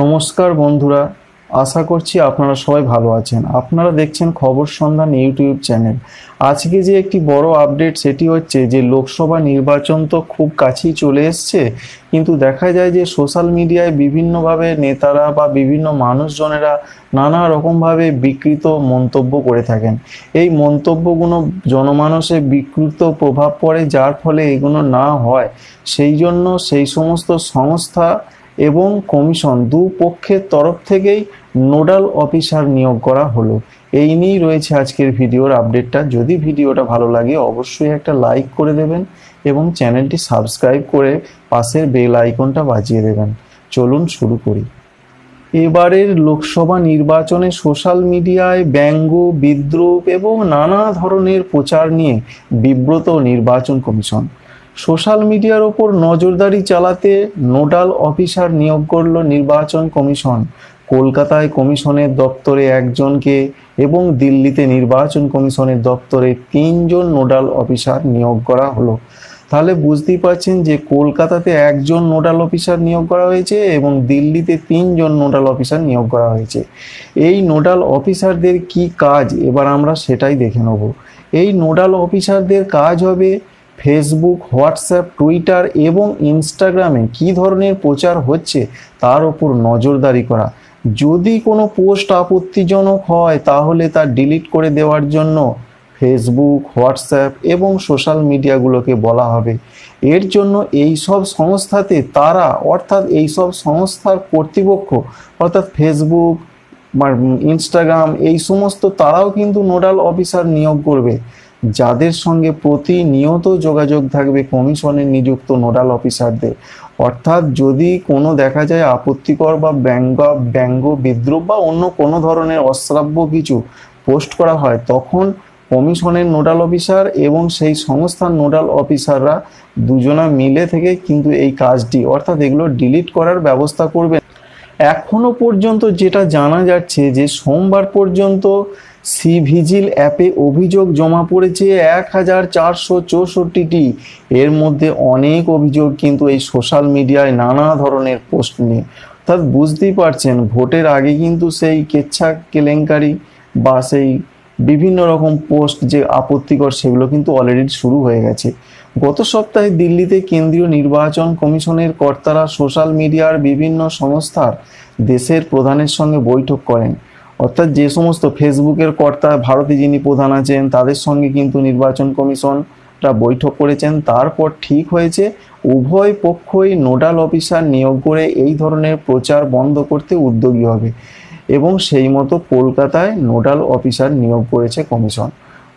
নমস্কার বন্ধুরা আশা করছি আপনারা সবাই ভালো আছেন আপনারা দেখছেন খবর সন্ধান ইউটিউব চ্যানেল আজকে যে একটি বড় আপডেট সেটি হচ্ছে যে লোকসভা নির্বাচন তো খুব কাছেই চলে এসছে কিন্তু দেখা যায় যে সোশ্যাল মিডিয়ায় বিভিন্নভাবে নেতারা বা বিভিন্ন মানুষজনেরা নানা রকমভাবে বিকৃত মন্তব্য করে থাকেন এই মন্তব্যগুলো জনমানসে বিকৃত প্রভাব পড়ে যার ফলে এগুলো না হয় সেই জন্য সেই সমস্ত সংস্থা এবং কমিশন দুপক্ষের তরফ থেকেই নোডাল অফিসার নিয়োগ করা হলো এই নিয়েই রয়েছে আজকের ভিডিওর আপডেটটা যদি ভিডিওটা ভালো লাগে অবশ্যই একটা লাইক করে দেবেন এবং চ্যানেলটি সাবস্ক্রাইব করে পাশের বেল আইকনটা বাজিয়ে দেবেন চলুন শুরু করি এবারের লোকসভা নির্বাচনে সোশ্যাল মিডিয়ায় ব্যঙ্গ বিদ্রুপ এবং নানা ধরনের প্রচার নিয়ে বিব্রত নির্বাচন কমিশন সোশ্যাল মিডিয়ার ওপর নজরদারি চালাতে নোডাল অফিসার নিয়োগ করল নির্বাচন কমিশন কলকাতায় কমিশনের দপ্তরে একজনকে এবং দিল্লিতে নির্বাচন কমিশনের দপ্তরে তিনজন নোডাল অফিসার নিয়োগ করা হলো তাহলে বুঝতেই পারছেন যে কলকাতাতে একজন নোডাল অফিসার নিয়োগ করা হয়েছে এবং দিল্লিতে তিনজন নোডাল অফিসার নিয়োগ করা হয়েছে এই নোডাল অফিসারদের কি কাজ এবার আমরা সেটাই দেখে নেব এই নোডাল অফিসারদের কাজ হবে ফেসবুক হোয়াটসঅ্যাপ টুইটার এবং ইনস্টাগ্রামে কি ধরনের প্রচার হচ্ছে তার ওপর নজরদারি করা যদি কোনো পোস্ট আপত্তিজনক হয় তাহলে তা ডিলিট করে দেওয়ার জন্য ফেসবুক হোয়াটসঅ্যাপ এবং সোশ্যাল মিডিয়াগুলোকে বলা হবে এর জন্য এই সব সংস্থাতে তারা অর্থাৎ এই সব সংস্থার কর্তৃপক্ষ অর্থাৎ ফেসবুক ইনস্টাগ্রাম এই সমস্ত তারাও কিন্তু নোডাল অফিসার নিয়োগ করবে যাদের সঙ্গে প্রতিনিয়ত যোগাযোগ থাকবে কমিশনের নিযুক্ত নোডাল অফিসারদের অর্থাৎ যদি কোনো দেখা যায় আপত্তিকর বা ব্যঙ্গ ব্যঙ্গ বিদ্রুপ বা অন্য কোনো ধরনের অশ্রাব্য কিছু পোস্ট করা হয় তখন কমিশনের নোডাল অফিসার এবং সেই সংস্থার নোডাল অফিসাররা দুজনা মিলে থেকে কিন্তু এই কাজটি অর্থাৎ এগুলো ডিলিট করার ব্যবস্থা করবে এখনও পর্যন্ত যেটা জানা যাচ্ছে যে সোমবার পর্যন্ত সি ভিজিল অ্যাপে অভিযোগ জমা পড়েছে এক হাজার চারশো চৌষট্টিটি এর মধ্যে অনেক অভিযোগ কিন্তু এই সোশ্যাল মিডিয়ায় নানা ধরনের পোস্ট নিয়ে অর্থাৎ বুঝতেই পারছেন ভোটের আগে কিন্তু সেই কেচ্ছা কেলেঙ্কারি বা সেই বিভিন্ন রকম পোস্ট যে আপত্তিকর সেগুলো কিন্তু অলরেডি শুরু হয়ে গেছে গত সপ্তাহে দিল্লিতে কেন্দ্রীয় নির্বাচন কমিশনের কর্তারা সোশ্যাল মিডিয়ার বিভিন্ন সংস্থার দেশের প্রধানের সঙ্গে বৈঠক করেন অর্থাৎ যে সমস্ত ফেসবুকের কর্তা ভারতে যিনি প্রধান আছেন তাদের সঙ্গে কিন্তু নির্বাচন কমিশনটা বৈঠক করেছেন তারপর ঠিক হয়েছে উভয় পক্ষই নোডাল অফিসার নিয়োগ করে এই ধরনের প্রচার বন্ধ করতে উদ্যোগী হবে এবং সেই মতো কলকাতায় নোডাল অফিসার নিয়োগ করেছে কমিশন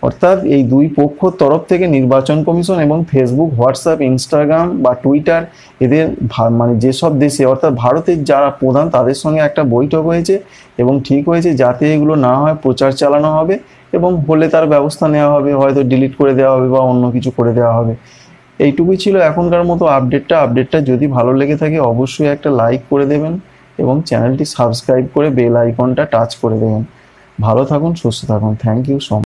অর্থাৎ এই দুই পক্ষর তরফ থেকে নির্বাচন কমিশন এবং ফেসবুক হোয়াটসঅ্যাপ ইনস্টাগ্রাম বা টুইটার এদের মানে যেসব দেশে অর্থাৎ ভারতের যারা প্রধান তাদের সঙ্গে একটা বৈঠক হয়েছে এবং ঠিক হয়েছে যাতে এগুলো না হয় প্রচার চালানো হবে এবং হলে তার ব্যবস্থা নেওয়া হবে হয়তো ডিলিট করে দেওয়া হবে বা অন্য কিছু করে দেওয়া হবে এইটুকুই ছিল এখনকার মতো আপডেটটা আপডেটটা যদি ভালো লেগে থাকে অবশ্যই একটা লাইক করে দেবেন এবং চ্যানেলটি সাবস্ক্রাইব করে বেল আইকনটা টাচ করে দেবেন ভালো থাকুন সুস্থ থাকুন থ্যাংক ইউ সো